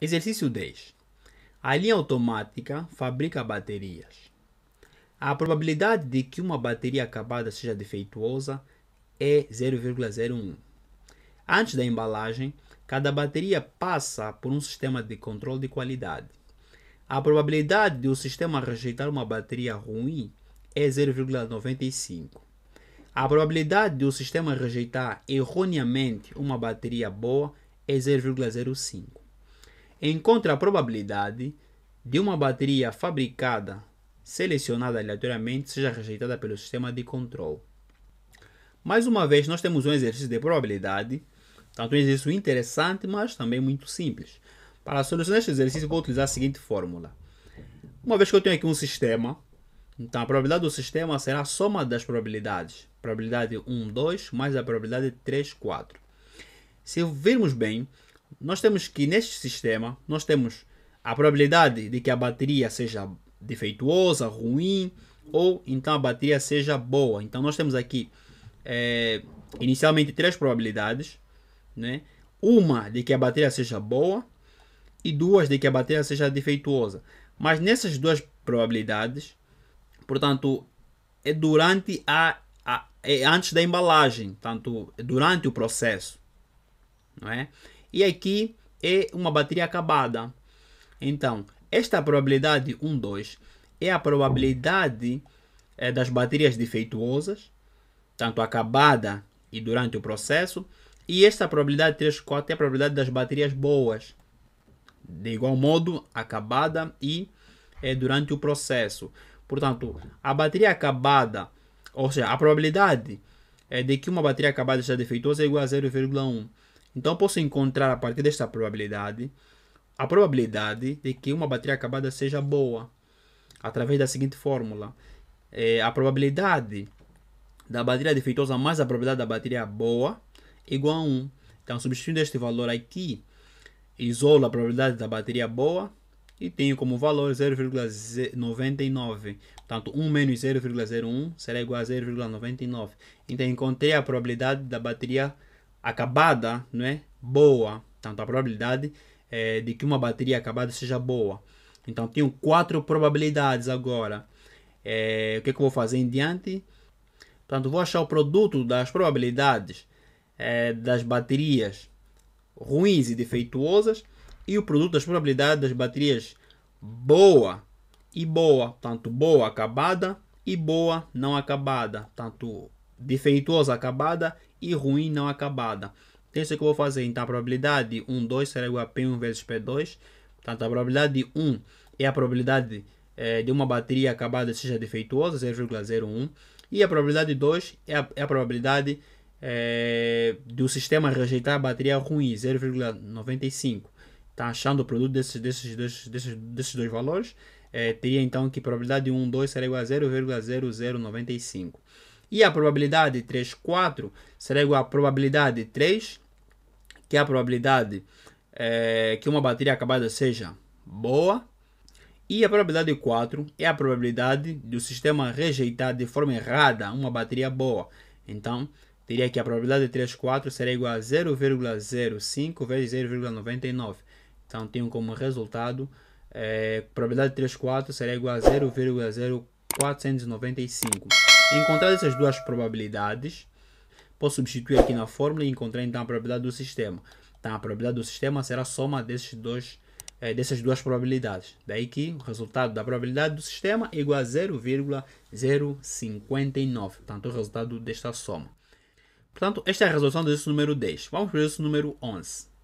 Exercício 10. A linha automática fabrica baterias. A probabilidade de que uma bateria acabada seja defeituosa é 0,01. Antes da embalagem, cada bateria passa por um sistema de controle de qualidade. A probabilidade de o sistema rejeitar uma bateria ruim é 0,95. A probabilidade de o sistema rejeitar erroneamente uma bateria boa é 0,05 encontre a probabilidade de uma bateria fabricada selecionada aleatoriamente seja rejeitada pelo sistema de controle. Mais uma vez, nós temos um exercício de probabilidade, tanto um exercício interessante, mas também muito simples. Para solucionar este exercício, vou utilizar a seguinte fórmula. Uma vez que eu tenho aqui um sistema, então a probabilidade do sistema será a soma das probabilidades. Probabilidade 1, 2, mais a probabilidade 3, 4. Se virmos bem, nós temos que neste sistema nós temos a probabilidade de que a bateria seja defeituosa, ruim ou então a bateria seja boa. Então nós temos aqui é, inicialmente três probabilidades, né? Uma de que a bateria seja boa e duas de que a bateria seja defeituosa. Mas nessas duas probabilidades, portanto, é durante a, a é antes da embalagem, tanto durante o processo, não é? e aqui é uma bateria acabada. Então, esta probabilidade 1, 2 é a probabilidade é, das baterias defeituosas, tanto acabada e durante o processo, e esta probabilidade 3, 4 é a probabilidade das baterias boas, de igual modo, acabada e é, durante o processo. Portanto, a bateria acabada, ou seja, a probabilidade é de que uma bateria acabada seja defeituosa é igual a 0,1. Então posso encontrar a partir desta probabilidade a probabilidade de que uma bateria acabada seja boa através da seguinte fórmula: é a probabilidade da bateria defeituosa mais a probabilidade da bateria boa igual a 1. Então, substituindo este valor aqui, isolo a probabilidade da bateria boa e tenho como valor 0,99. Portanto, 1 menos 0,01 será igual a 0,99. Então, encontrei a probabilidade da bateria boa acabada, não é? Boa. Tanto tá a probabilidade é, de que uma bateria acabada seja boa. Então tenho quatro probabilidades agora. É, o que, é que eu vou fazer em diante? Portanto, vou achar o produto das probabilidades é, das baterias ruins e defeituosas e o produto das probabilidades das baterias boa e boa, tanto boa acabada e boa não acabada, tanto defeituosa acabada e ruim não acabada. Então, isso que eu vou fazer. Então, a probabilidade 1, 2 será igual a P1 vezes P2. Portanto, a probabilidade 1 é a probabilidade eh, de uma bateria acabada seja defeituosa, 0,01. E a probabilidade 2 é a, é a probabilidade eh, é, do sistema rejeitar a bateria ruim, 0,95. Tá achando o produto desses, desses, desses, desses, desses dois valores, eh, teria então que a probabilidade 1, 2 será igual a 0,0095. E a probabilidade 3, 4 será igual à probabilidade 3, que é a probabilidade é, que uma bateria acabada seja boa. E a probabilidade 4 é a probabilidade do sistema rejeitar de forma errada uma bateria boa. Então, teria que a probabilidade 3, 4 seria igual a 0,05 vezes 0,99. Então, tenho como resultado, é, probabilidade 3, 4 seria igual a 0,0495. Encontrar essas duas probabilidades, posso substituir aqui na fórmula e encontrar então a probabilidade do sistema. Então a probabilidade do sistema será a soma desses dois, é, dessas duas probabilidades. Daí que o resultado da probabilidade do sistema é igual a 0,059. Portanto, o resultado desta soma. Portanto, esta é a resolução do exercício número 10. Vamos para o exercício número 11.